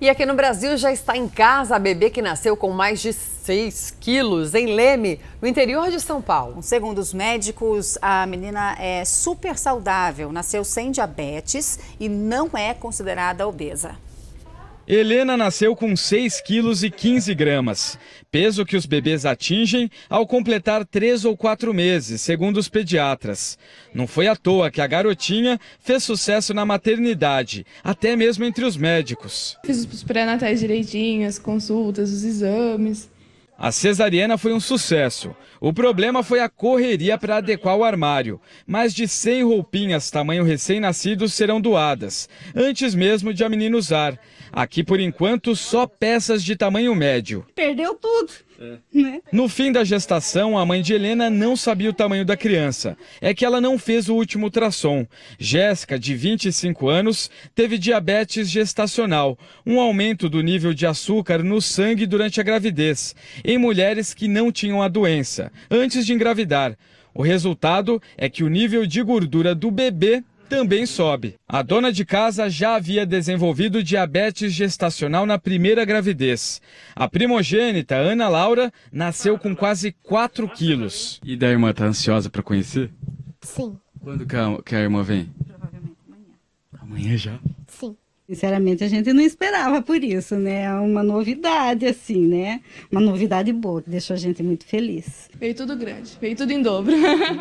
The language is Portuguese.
E aqui no Brasil já está em casa a bebê que nasceu com mais de 6 quilos em Leme, no interior de São Paulo. Segundo os médicos, a menina é super saudável, nasceu sem diabetes e não é considerada obesa. Helena nasceu com 6 quilos e 15 gramas, peso que os bebês atingem ao completar 3 ou 4 meses, segundo os pediatras. Não foi à toa que a garotinha fez sucesso na maternidade, até mesmo entre os médicos. Fiz os pré-natais direitinhos, as consultas, os exames. A cesariana foi um sucesso. O problema foi a correria para adequar o armário. Mais de 100 roupinhas tamanho recém-nascido serão doadas, antes mesmo de a menina usar. Aqui, por enquanto, só peças de tamanho médio. Perdeu tudo. Né? No fim da gestação, a mãe de Helena não sabia o tamanho da criança. É que ela não fez o último ultrassom. Jéssica, de 25 anos, teve diabetes gestacional, um aumento do nível de açúcar no sangue durante a gravidez em mulheres que não tinham a doença, antes de engravidar. O resultado é que o nível de gordura do bebê também sobe. A dona de casa já havia desenvolvido diabetes gestacional na primeira gravidez. A primogênita, Ana Laura, nasceu com quase 4 quilos. E da irmã, tá ansiosa para conhecer? Sim. Quando que a, que a irmã vem? Provavelmente amanhã. Amanhã já? Sim. Sinceramente, a gente não esperava por isso, né? É uma novidade, assim, né? Uma novidade boa, que deixou a gente muito feliz. Veio tudo grande, veio tudo em dobro.